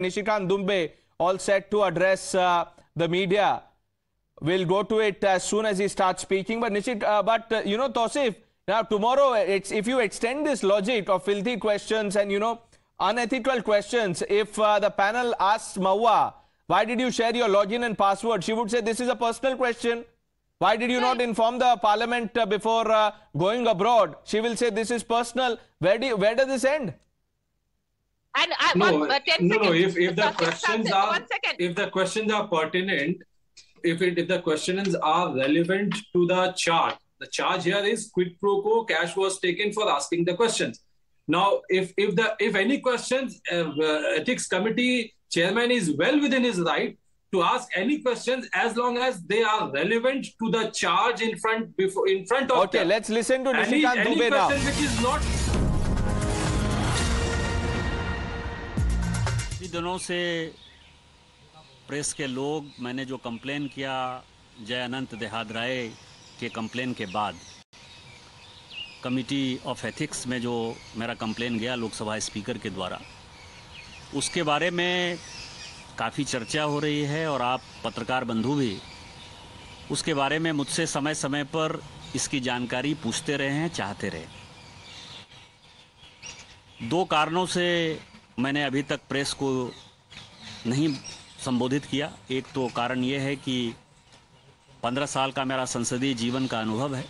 Nishikant Dumbe all set to address uh, the media. We'll go to it as soon as he starts speaking. But Nishik, uh, but uh, you know, Tosif, now tomorrow, uh, it's if you extend this logic of filthy questions and you know unethical questions, if uh, the panel asks Mawa, why did you share your login and password? She would say this is a personal question. Why did you not inform the parliament uh, before going abroad? She will say this is personal. Where do you, where does this end? And I, no, one, uh, no, no. If if the questions are one second. if the questions are pertinent, if it if the questions are relevant to the charge. the charge here is quid pro quo. Cash was taken for asking the questions. Now, if if the if any questions, uh, uh ethics committee chairman is well within his right to ask any questions as long as they are relevant to the charge in front before in front of. Okay, let's listen to Nishikant Dubey now. Any question which is not काफ़ी दिनों से press के लोग मैंने जो complain किया जय अनंत देहाद राय के कंप्लेन के बाद कमिटी ऑफ एथिक्स में जो मेरा कंप्लेन गया लोकसभा स्पीकर के द्वारा उसके बारे में काफ़ी चर्चा हो रही है और आप पत्रकार बंधु भी उसके बारे में मुझसे समय समय पर इसकी जानकारी पूछते रहे हैं चाहते रहे दो कारणों से मैंने अभी तक प्रेस को नहीं संबोधित किया एक तो कारण ये है कि पंद्रह साल का मेरा संसदीय जीवन का अनुभव है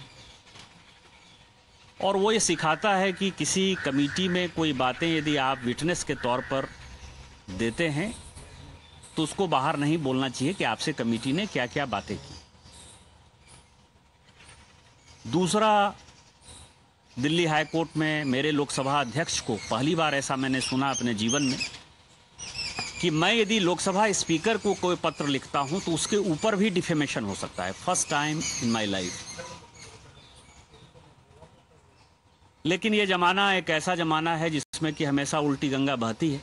और वो ये सिखाता है कि किसी कमेटी में कोई बातें यदि आप विटनेस के तौर पर देते हैं तो उसको बाहर नहीं बोलना चाहिए कि आपसे कमेटी ने क्या क्या बातें की दूसरा दिल्ली हाई कोर्ट में मेरे लोकसभा अध्यक्ष को पहली बार ऐसा मैंने सुना अपने जीवन में कि मैं यदि लोकसभा स्पीकर को कोई पत्र लिखता हूं तो उसके ऊपर भी डिफेमेशन हो सकता है first time in my life लेकिन यह जमाना एक ऐसा जमाना है जिसमें कि हमेशा उल्टी गंगा बहती है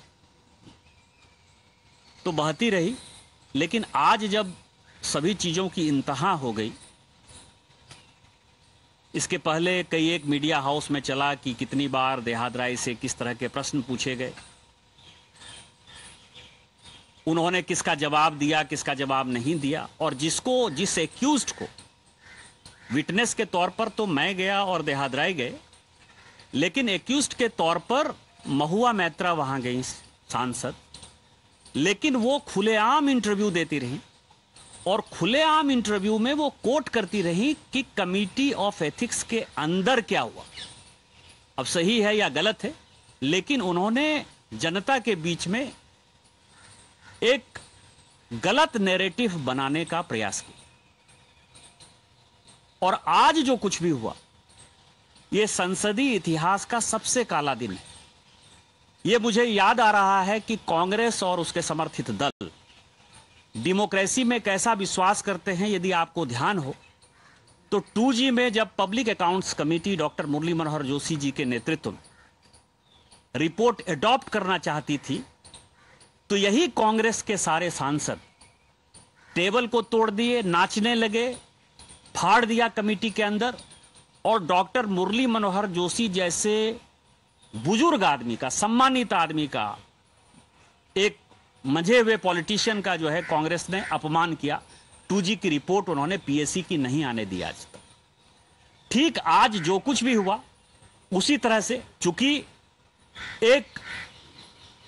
तो बहती रही लेकिन आज जब सभी चीज़ों की इंतहा हो गई इसके पहले कई एक मीडिया हाउस में चला कि कितनी बार राय से किस तरह के प्रश्न पूछे गए उन्होंने किसका जवाब दिया किसका जवाब नहीं दिया और जिसको जिस एक्यूज को विटनेस के तौर पर तो मैं गया और राय गए लेकिन एक्यूज के तौर पर महुआ मैत्रा वहां गई सांसद लेकिन वो खुलेआम इंटरव्यू देती रहीं और खुलेआम इंटरव्यू में वो कोट करती रही कि कमिटी ऑफ एथिक्स के अंदर क्या हुआ अब सही है या गलत है लेकिन उन्होंने जनता के बीच में एक गलत नैरेटिव बनाने का प्रयास किया और आज जो कुछ भी हुआ यह संसदीय इतिहास का सबसे काला दिन है यह मुझे याद आ रहा है कि कांग्रेस और उसके समर्थित दल डेमोक्रेसी में कैसा विश्वास करते हैं यदि आपको ध्यान हो तो 2G में जब public accounts committee doctor Murali Manohar Joshi ji के नेतृत्व में रिपोर्ट एडॉप्ट करना चाहती थी तो यही कांग्रेस के सारे सांसद टेबल को तोड़ दिए नाचने लगे फाड़ दिया कमेटी के अंदर और डॉक्टर मुरली मनोहर जोशी जैसे बुजुर्ग आदमी का सम्मानित आदमी का एक मझे हुए पॉलिटिशियन का जो है कांग्रेस ने अपमान किया टू की रिपोर्ट उन्होंने पीएससी की नहीं आने दी आज ठीक आज जो कुछ भी हुआ उसी तरह से चूंकि एक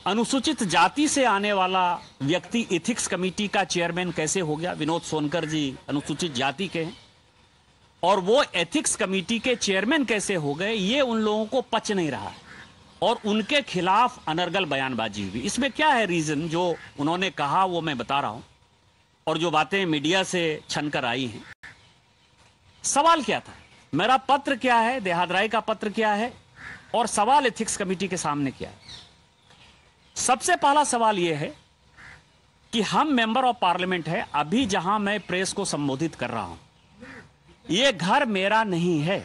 अनुसूचित जाति से आने वाला व्यक्ति इथिक्स कमेटी का चेयरमैन कैसे हो गया विनोद सोनकर जी अनुसूचित जाति के हैं और वो एथिक्स कमेटी के चेयरमैन कैसे हो गए ये उन लोगों को पच नहीं रहा है और उनके खिलाफ अनर्गल बयानबाजी हुई इसमें क्या है रीज़न जो उन्होंने कहा वो मैं बता रहा हूं और जो बातें मीडिया से छनकर आई हैं सवाल क्या था मेरा पत्र क्या है देहादराय का पत्र क्या है और सवाल एथिक्स कमेटी के सामने क्या है सबसे पहला सवाल यह है कि हम मेंबर ऑफ पार्लियामेंट है अभी जहां मैं प्रेस को संबोधित कर रहा हूं यह घर मेरा नहीं है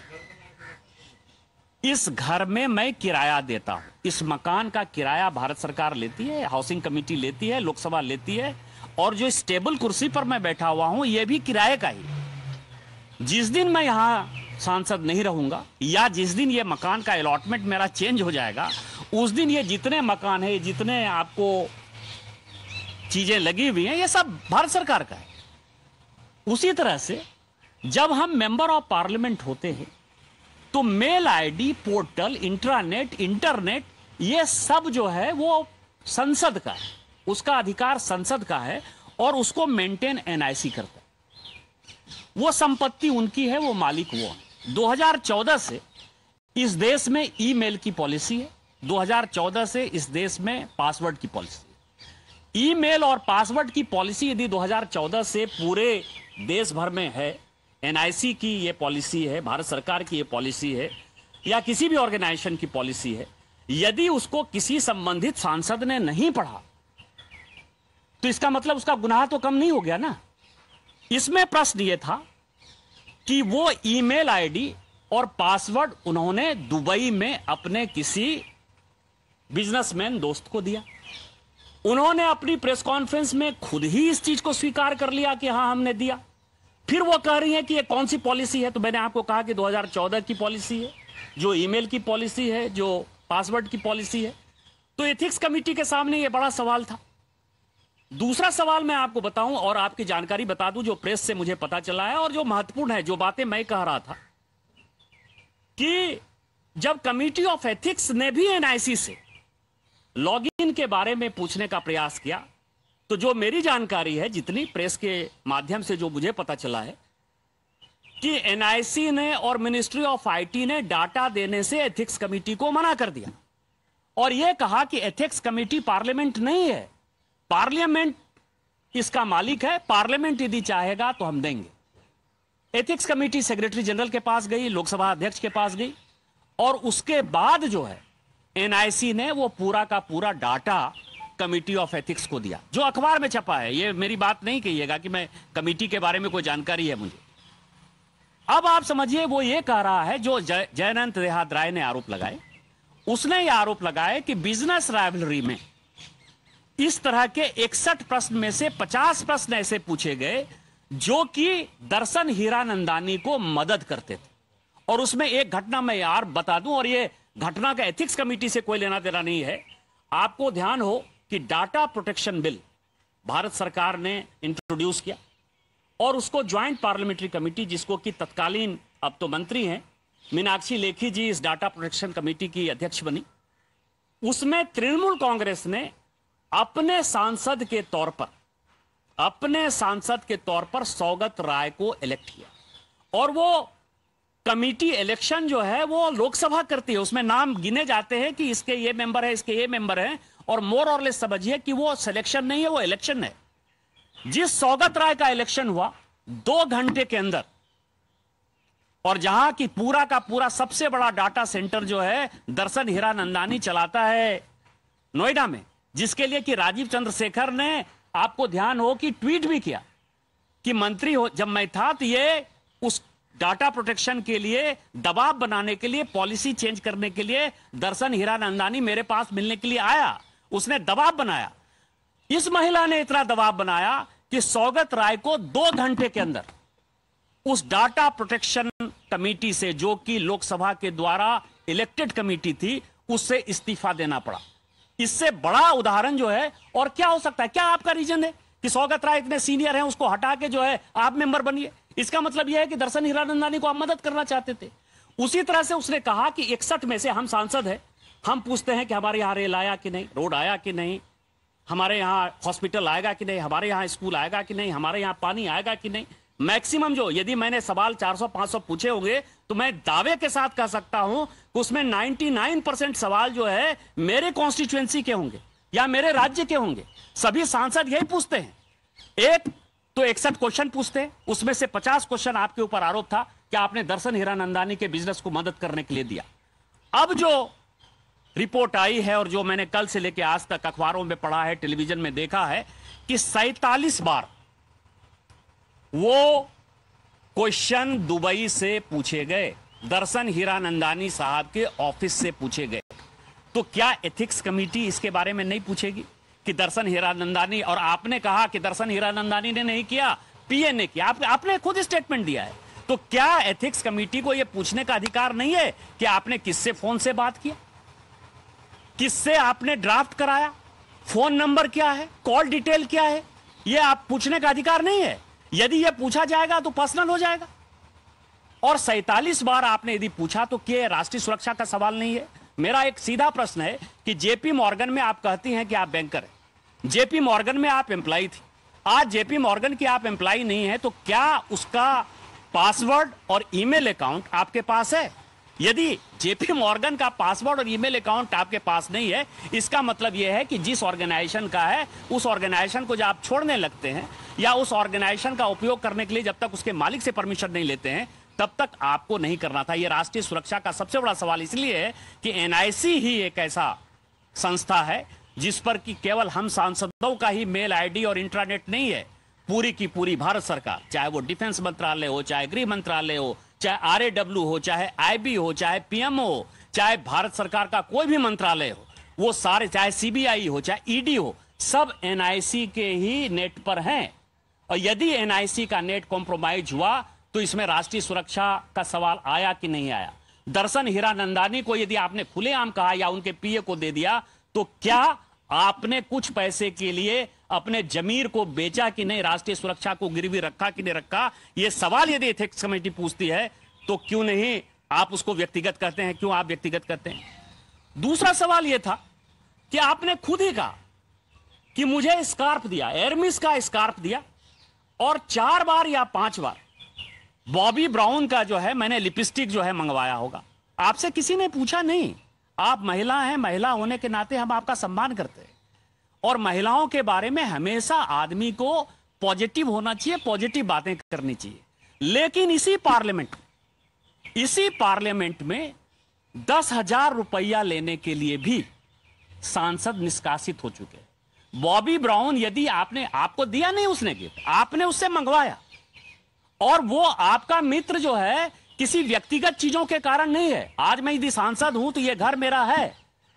इस घर में मैं किराया देता हूं इस मकान का किराया भारत सरकार लेती है हाउसिंग कमेटी लेती है लोकसभा लेती है और जो स्टेबल कुर्सी पर मैं बैठा हुआ हूं यह भी किराए का ही जिस दिन मैं यहां सांसद नहीं रहूंगा या जिस दिन ये मकान का अलॉटमेंट मेरा चेंज हो जाएगा उस दिन ये जितने मकान है जितने आपको चीजें लगी हुई हैं ये सब भारत सरकार का है उसी तरह से जब हम मेंबर ऑफ पार्लियामेंट होते हैं तो mail ID portal intranet internet ये सब जो है वो संसद का है उसका अधिकार संसद का है और उसको मेंटेन एनआईसी करता है वो संपत्ति उनकी है वो मालिक वो है 2014 से इस देश में ईमेल की पॉलिसी है 2014 से इस देश में पासवर्ड की पॉलिसी ईमेल और पासवर्ड की पॉलिसी यदि 2014 से पूरे देश भर में है एनआईसी की ये पॉलिसी है भारत सरकार की ये पॉलिसी है या किसी भी ऑर्गेनाइजेशन की पॉलिसी है यदि उसको किसी संबंधित सांसद ने नहीं पढ़ा तो इसका मतलब उसका गुनाह तो कम नहीं हो गया ना इसमें प्रश्न ये था कि वो ईमेल आईडी और पासवर्ड उन्होंने दुबई में अपने किसी बिजनेसमैन दोस्त को दिया उन्होंने अपनी प्रेस कॉन्फ्रेंस में खुद ही इस चीज को स्वीकार कर लिया कि हां हमने दिया फिर वो कह रही है कि ये कौन सी पॉलिसी है तो मैंने आपको कहा कि 2014 की पॉलिसी है जो ईमेल की पॉलिसी है जो पासवर्ड की पॉलिसी है तो एथिक्स कमेटी के सामने ये बड़ा सवाल था दूसरा सवाल मैं आपको बताऊं और आपकी जानकारी बता दूं जो प्रेस से मुझे पता चला है और जो महत्वपूर्ण है जो बातें मैं कह रहा था कि जब कमिटी ऑफ एथिक्स ने भी एनआईसी से लॉगिन के बारे में पूछने का प्रयास किया तो जो मेरी जानकारी है जितनी प्रेस के माध्यम से जो मुझे पता चला है कि एनआईसी ने और मिनिस्ट्री ऑफ आईटी ने डाटा देने से एथिक्स कमेटी को मना कर दिया और यह कहा कि एथिक्स कमेटी पार्लियामेंट नहीं है पार्लियामेंट इसका मालिक है पार्लियामेंट यदि चाहेगा तो हम देंगे एथिक्स कमेटी सेक्रेटरी जनरल के पास गई लोकसभा अध्यक्ष के पास गई और उसके बाद जो है एनआईसी ने वो पूरा का पूरा डाटा कमेटी ऑफ एथिक्स को दिया जो अखबार में छपा है ये मेरी बात नहीं कहिएगा कि मैं कमेटी के बारे में कोई जानकारी है मुझे अब आप समझिए वो ये कह रहा है जो जय जयनंत देहाद राय ने आरोप लगाए उसने ये आरोप लगाए कि बिजनेस राइवलरी में इस तरह के इकसठ प्रश्न में से 50 प्रश्न ऐसे पूछे गए जो कि दर्शन हीरानंदानी को मदद करते थे और उसमें एक घटना मैं यार बता दूं और ये घटना का एथिक्स कमेटी से कोई लेना देना नहीं है आपको ध्यान हो कि डाटा प्रोटेक्शन बिल भारत सरकार ने इंट्रोड्यूस किया और उसको ज्वाइंट पार्लियामेंट्री कमेटी जिसको कि तत्कालीन अब तो मंत्री हैं मीनाक्षी लेखी जी इस डाटा प्रोटेक्शन कमेटी की अध्यक्ष बनी उसमें तृणमूल कांग्रेस ने अपने सांसद के तौर पर अपने सांसद के तौर पर सौगत राय को इलेक्ट किया और वो कमेटी इलेक्शन जो है वो लोकसभा करती है उसमें नाम गिने जाते हैं कि इसके ये मेंबर है इसके ये मेंबर है और मोर और लेस समझिए कि वो सिलेक्शन नहीं है वो इलेक्शन है जिस सौगत राय का इलेक्शन हुआ दो घंटे के अंदर और जहां की पूरा का पूरा सबसे बड़ा डाटा सेंटर जो है दर्शन नंदानी चलाता है नोएडा में जिसके लिए कि राजीव चंद्रशेखर ने आपको ध्यान हो कि ट्वीट भी किया कि मंत्री हो जब मैं था तो ये उस डाटा प्रोटेक्शन के लिए दबाव बनाने के लिए पॉलिसी चेंज करने के लिए दर्शन नंदानी मेरे पास मिलने के लिए आया उसने दबाव बनाया इस महिला ने इतना दबाव बनाया कि सौगत राय को दो घंटे के अंदर उस डाटा प्रोटेक्शन कमेटी से जो कि लोकसभा के द्वारा इलेक्टेड कमेटी थी उससे इस्तीफा देना पड़ा इससे बड़ा उदाहरण जो है और क्या हो सकता है क्या आपका रीजन है कि सौगत राय इतने सीनियर हैं उसको हटा के जो है आप मेंबर बनिए इसका मतलब यह है कि दर्शन हीरानंदानी को आप मदद करना चाहते थे उसी तरह से उसने कहा कि इकसठ में से हम सांसद हैं हम पूछते हैं कि हमारे यहाँ रेल आया कि नहीं रोड आया कि नहीं हमारे यहाँ हॉस्पिटल आएगा कि नहीं हमारे यहाँ स्कूल आएगा कि नहीं हमारे यहाँ पानी आएगा कि नहीं मैक्सिमम जो यदि मैंने सवाल 400 500 पूछे होंगे तो मैं दावे के साथ कह सकता हूं कि उसमें 99 परसेंट सवाल जो है मेरे कॉन्स्टिट्युएंसी के होंगे या मेरे राज्य के होंगे सभी सांसद यही पूछते हैं एक तो इकसठ क्वेश्चन पूछते हैं उसमें से 50 क्वेश्चन आपके ऊपर आरोप था कि आपने दर्शन हीरानंदानी के बिजनेस को मदद करने के लिए दिया अब जो रिपोर्ट आई है और जो मैंने कल से लेकर आज तक अखबारों में पढ़ा है टेलीविजन में देखा है कि सैतालीस बार वो क्वेश्चन दुबई से पूछे गए दर्शन हीरानंदानी साहब के ऑफिस से पूछे गए तो क्या एथिक्स कमेटी इसके बारे में नहीं पूछेगी कि दर्शन हीरानंदानी और आपने कहा कि दर्शन हीरानंदानी ने नहीं किया पीए ने किया आप, आपने खुद स्टेटमेंट दिया है तो क्या एथिक्स कमेटी को यह पूछने का अधिकार नहीं है कि आपने किससे फोन से बात किया किससे आपने ड्राफ्ट कराया फोन नंबर क्या है कॉल डिटेल क्या है ये आप पूछने का अधिकार नहीं है यदि यह पूछा जाएगा तो पर्सनल हो जाएगा और सैतालीस बार आपने यदि पूछा तो क्या राष्ट्रीय सुरक्षा का सवाल नहीं है मेरा एक सीधा प्रश्न है कि जेपी मॉर्गन में आप कहती हैं कि आप बैंकर हैं जेपी मॉर्गन में आप एम्प्लाई थी आज जेपी मॉर्गन की आप एम्प्लाई नहीं है तो क्या उसका पासवर्ड और ईमेल अकाउंट आपके पास है यदि जेपी मॉर्गन का पासवर्ड और ईमेल अकाउंट आपके पास नहीं है इसका मतलब यह है कि जिस ऑर्गेनाइजेशन का है उस ऑर्गेनाइजेशन को जब आप छोड़ने लगते हैं या उस ऑर्गेनाइजेशन का उपयोग करने के लिए जब तक उसके मालिक से परमिशन नहीं लेते हैं तब तक आपको नहीं करना था यह राष्ट्रीय सुरक्षा का सबसे बड़ा सवाल इसलिए है कि एनआईसी ही एक ऐसा संस्था है जिस पर कि केवल हम सांसदों का ही मेल आईडी और इंटरनेट नहीं है पूरी की पूरी भारत सरकार चाहे वो डिफेंस मंत्रालय हो चाहे गृह मंत्रालय हो चाहे आर हो चाहे आई हो चाहे पीएम हो चाहे भारत सरकार का कोई भी मंत्रालय हो वो सारे चाहे सीबीआई हो चाहे ईडी e हो सब एनआईसी के ही नेट पर हैं और यदि एनआईसी का नेट कॉम्प्रोमाइज हुआ तो इसमें राष्ट्रीय सुरक्षा का सवाल आया कि नहीं आया दर्शन हीरा नंदानी को यदि आपने खुलेआम कहा या उनके पीए को दे दिया तो क्या आपने कुछ पैसे के लिए अपने जमीर को बेचा कि नहीं राष्ट्रीय सुरक्षा को गिरवी रखा कि नहीं रखा ये सवाल यदि एथिक्स कमेटी पूछती है तो क्यों नहीं आप उसको व्यक्तिगत करते हैं क्यों आप व्यक्तिगत करते हैं दूसरा सवाल यह था कि आपने खुद ही कहा कि मुझे स्कार्फ दिया एयरमिस का स्कार्फ दिया और चार बार या पांच बार बॉबी ब्राउन का जो है मैंने लिपस्टिक जो है मंगवाया होगा आपसे किसी ने पूछा नहीं आप महिला हैं महिला होने के नाते हम आपका सम्मान करते हैं और महिलाओं के बारे में हमेशा आदमी को पॉजिटिव होना चाहिए पॉजिटिव बातें करनी चाहिए लेकिन इसी पार्लियामेंट इसी पार्लियामेंट में दस हजार रुपया लेने के लिए भी सांसद निष्कासित हो चुके बॉबी ब्राउन यदि आपने आपको दिया नहीं उसने गिफ्ट आपने उससे मंगवाया और वो आपका मित्र जो है किसी व्यक्तिगत चीजों के कारण नहीं है आज मैं यदि सांसद हूं तो ये घर मेरा है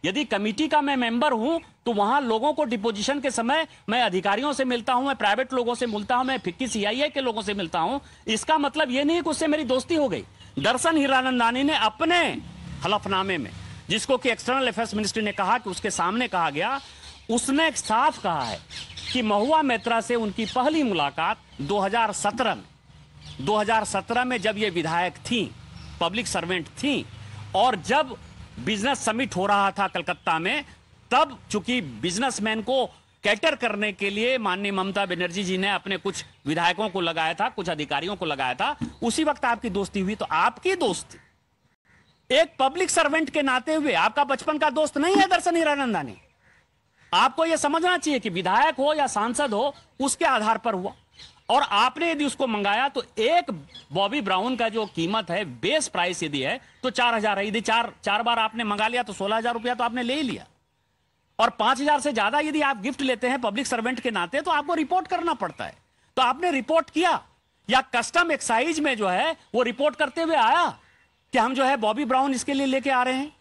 यदि कमेटी का मैं मेंबर हूं तो वहां लोगों को डिपोजिशन के समय मैं अधिकारियों से मिलता हूं मैं प्राइवेट लोगों से मिलता हूं मैं फिक्की सीआईए के लोगों से मिलता हूं इसका मतलब ये नहीं कि उससे मेरी दोस्ती हो गई दर्शन हीरानंदानी ने अपने हलफनामे में जिसको कि एक्सटर्नल अफेयर्स मिनिस्ट्री ने कहा कि उसके सामने कहा गया उसने साफ कहा है कि महुआ मेहत्रा से उनकी पहली मुलाकात दो में दो में जब ये विधायक थी पब्लिक सर्वेंट थी और जब बिजनेस समिट हो रहा था कलकत्ता में तब चूंकि बिजनेसमैन को कैटर करने के लिए माननीय ममता बनर्जी जी ने अपने कुछ विधायकों को लगाया था कुछ अधिकारियों को लगाया था उसी वक्त आपकी दोस्ती हुई तो आपकी दोस्ती एक पब्लिक सर्वेंट के नाते हुए आपका बचपन का दोस्त नहीं है दर्शन हीरानंदानी आपको यह समझना चाहिए कि विधायक हो या सांसद हो उसके आधार पर हुआ और आपने यदि उसको मंगाया तो एक बॉबी ब्राउन का जो कीमत है बेस प्राइस यदि है तो चार हजार है यदि चार चार बार आपने मंगा लिया तो सोलह हजार रुपया तो आपने ले ही लिया और पांच हजार से ज्यादा यदि आप गिफ्ट लेते हैं पब्लिक सर्वेंट के नाते तो आपको रिपोर्ट करना पड़ता है तो आपने रिपोर्ट किया या कस्टम एक्साइज में जो है वो रिपोर्ट करते हुए आया कि हम जो है बॉबी ब्राउन इसके लिए लेके आ रहे हैं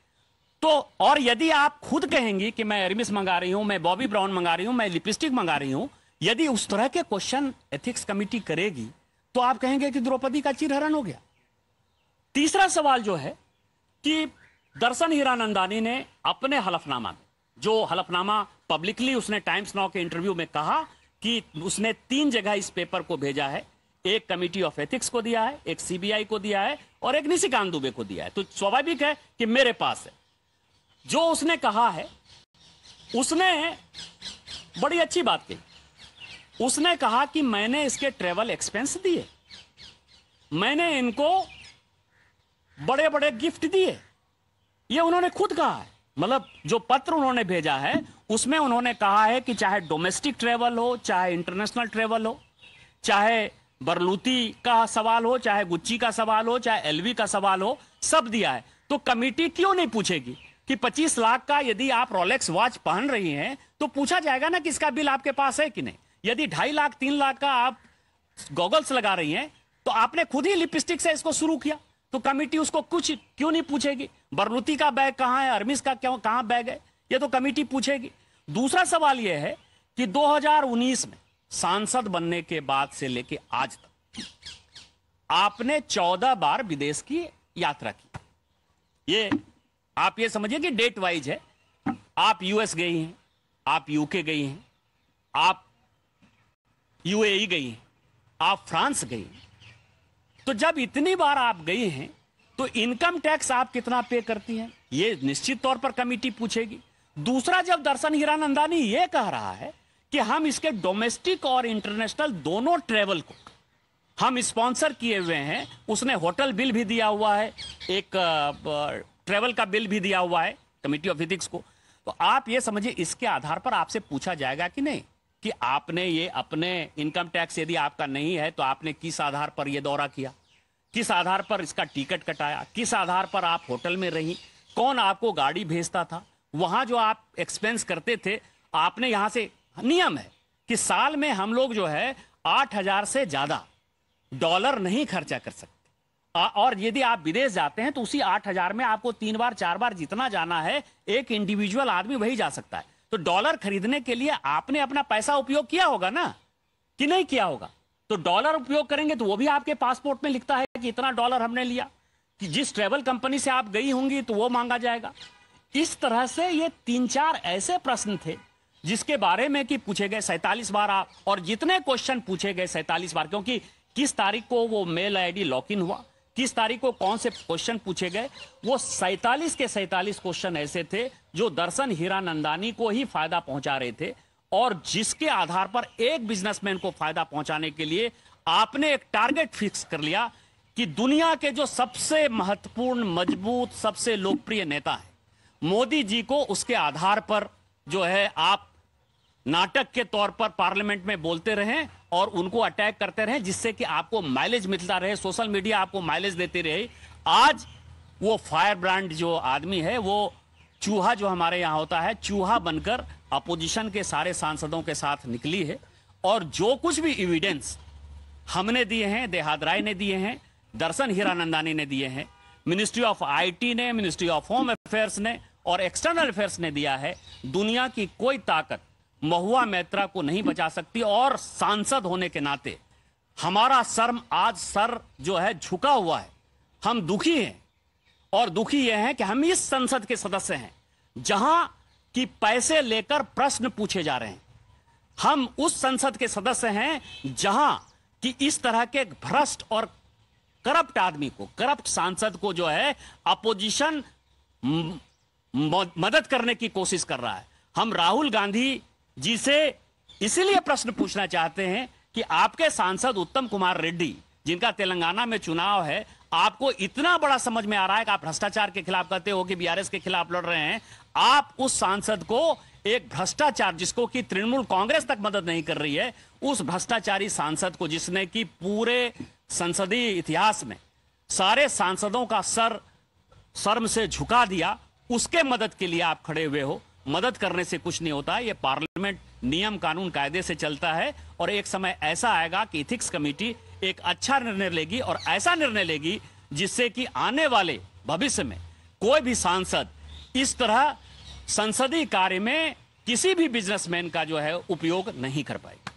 तो और यदि आप खुद कहेंगी कि मैं एरमिस मंगा रही हूं मैं बॉबी ब्राउन मंगा रही हूं मैं लिपस्टिक मंगा रही हूं यदि उस तरह के क्वेश्चन एथिक्स कमिटी करेगी तो आप कहेंगे कि द्रौपदी का चिरहरण हो गया तीसरा सवाल जो है कि दर्शन हीरानंदानी ने अपने हलफनामा में जो हलफनामा पब्लिकली उसने टाइम्स नाउ के इंटरव्यू में कहा कि उसने तीन जगह इस पेपर को भेजा है एक कमिटी ऑफ एथिक्स को दिया है एक सीबीआई को दिया है और एक निशिकांत दुबे को दिया है तो स्वाभाविक है कि मेरे पास है जो उसने कहा है उसने बड़ी अच्छी बात कही उसने कहा कि मैंने इसके ट्रेवल एक्सपेंस दिए मैंने इनको बड़े बड़े गिफ्ट दिए ये उन्होंने खुद कहा है मतलब जो पत्र उन्होंने भेजा है उसमें उन्होंने कहा है कि चाहे डोमेस्टिक ट्रेवल हो चाहे इंटरनेशनल ट्रेवल हो चाहे बरलूती का सवाल हो चाहे गुच्ची का सवाल हो चाहे एलवी का सवाल हो सब दिया है तो कमेटी क्यों नहीं पूछेगी कि 25 लाख का यदि आप रोलेक्स वॉच पहन रही हैं तो पूछा जाएगा ना कि इसका बिल आपके पास है कि नहीं यदि ढाई लाख तीन लाख का आप गॉगल्स लगा रही हैं तो आपने खुद ही लिपस्टिक से इसको शुरू किया तो कमेटी उसको कुछ क्यों नहीं पूछेगी बरलुती का बैग कहाँ है अरमिस का क्यों कहाँ बैग है ये तो कमेटी पूछेगी दूसरा सवाल यह है कि 2019 में सांसद बनने के बाद से लेके आज तक आपने 14 बार विदेश की यात्रा की ये आप ये समझिए कि डेट वाइज है आप यूएस गई हैं आप यूके गई हैं आप यूएई गई आप फ्रांस गई तो जब इतनी बार आप गई हैं तो इनकम टैक्स आप कितना पे करती हैं ये निश्चित तौर पर कमिटी पूछेगी दूसरा जब दर्शन हीरानंदानी ये कह रहा है कि हम इसके डोमेस्टिक और इंटरनेशनल दोनों ट्रेवल को हम स्पॉन्सर किए हुए हैं उसने होटल बिल भी दिया हुआ है एक ट्रेवल का बिल भी दिया हुआ है कमेटी ऑफ इथिक्स को तो आप ये समझिए इसके आधार पर आपसे पूछा जाएगा कि नहीं कि आपने ये अपने इनकम टैक्स यदि आपका नहीं है तो आपने किस आधार पर यह दौरा किया किस आधार पर इसका टिकट कटाया किस आधार पर आप होटल में रही कौन आपको गाड़ी भेजता था वहां जो आप एक्सपेंस करते थे आपने यहां से नियम है कि साल में हम लोग जो है आठ हजार से ज्यादा डॉलर नहीं खर्चा कर सकते और यदि आप विदेश जाते हैं तो उसी आठ हजार में आपको तीन बार चार बार जितना जाना है एक इंडिविजुअल आदमी वही जा सकता है तो डॉलर खरीदने के लिए आपने अपना पैसा उपयोग किया होगा ना कि नहीं किया होगा तो डॉलर उपयोग करेंगे तो वो भी आपके पासपोर्ट में लिखता है कि इतना डॉलर हमने लिया कि जिस ट्रेवल कंपनी से आप गई होंगी तो वो मांगा जाएगा इस तरह से ये तीन चार ऐसे प्रश्न थे जिसके बारे में कि पूछे गए सैतालीस बार आप और जितने क्वेश्चन पूछे गए सैतालीस बार क्योंकि किस तारीख को वो मेल आईडी लॉक इन हुआ किस तारीख को कौन से क्वेश्चन पूछे गए वो सैतालीस के सैतालीस क्वेश्चन ऐसे थे जो दर्शन हीरानंदानी को ही फायदा पहुंचा रहे थे और जिसके आधार पर एक बिजनेसमैन को फायदा पहुंचाने के लिए आपने एक टारगेट फिक्स कर लिया कि दुनिया के जो सबसे महत्वपूर्ण मजबूत सबसे लोकप्रिय नेता है मोदी जी को उसके आधार पर जो है आप नाटक के तौर पर पार्लियामेंट में बोलते रहें और उनको अटैक करते रहे जिससे कि आपको माइलेज मिलता रहे सोशल मीडिया आपको माइलेज देती रहे आज वो फायर ब्रांड जो आदमी है वो चूहा जो हमारे यहाँ होता है चूहा बनकर अपोजिशन के सारे सांसदों के साथ निकली है और जो कुछ भी एविडेंस हमने दिए हैं देहाद राय ने दिए हैं दर्शन हीरानंदानी ने दिए हैं मिनिस्ट्री ऑफ आईटी ने मिनिस्ट्री ऑफ होम अफेयर्स ने और एक्सटर्नल अफेयर्स ने दिया है दुनिया की कोई ताकत महुआ मैत्रा को नहीं बचा सकती और सांसद होने के नाते हमारा शर्म आज सर जो है झुका हुआ है हम दुखी हैं और दुखी यह है कि हम इस संसद के सदस्य हैं जहां की पैसे लेकर प्रश्न पूछे जा रहे हैं हम उस संसद के सदस्य हैं जहां कि इस तरह के भ्रष्ट और करप्ट आदमी को करप्ट सांसद को जो है अपोजिशन मदद करने की कोशिश कर रहा है हम राहुल गांधी जिसे इसीलिए प्रश्न पूछना चाहते हैं कि आपके सांसद उत्तम कुमार रेड्डी जिनका तेलंगाना में चुनाव है आपको इतना बड़ा समझ में आ रहा है कि आप भ्रष्टाचार के खिलाफ कहते हो कि बीआरएस के खिलाफ लड़ रहे हैं आप उस सांसद को एक भ्रष्टाचार जिसको कि तृणमूल कांग्रेस तक मदद नहीं कर रही है उस भ्रष्टाचारी सांसद को जिसने कि पूरे संसदीय इतिहास में सारे सांसदों का सर शर्म से झुका दिया उसके मदद के लिए आप खड़े हुए हो मदद करने से कुछ नहीं होता ये पार्लियामेंट नियम कानून कायदे से चलता है और एक समय ऐसा आएगा कि इथिक्स कमेटी एक अच्छा निर्णय लेगी और ऐसा निर्णय लेगी जिससे कि आने वाले भविष्य में कोई भी सांसद इस तरह संसदीय कार्य में किसी भी बिजनेसमैन का जो है उपयोग नहीं कर पाएगी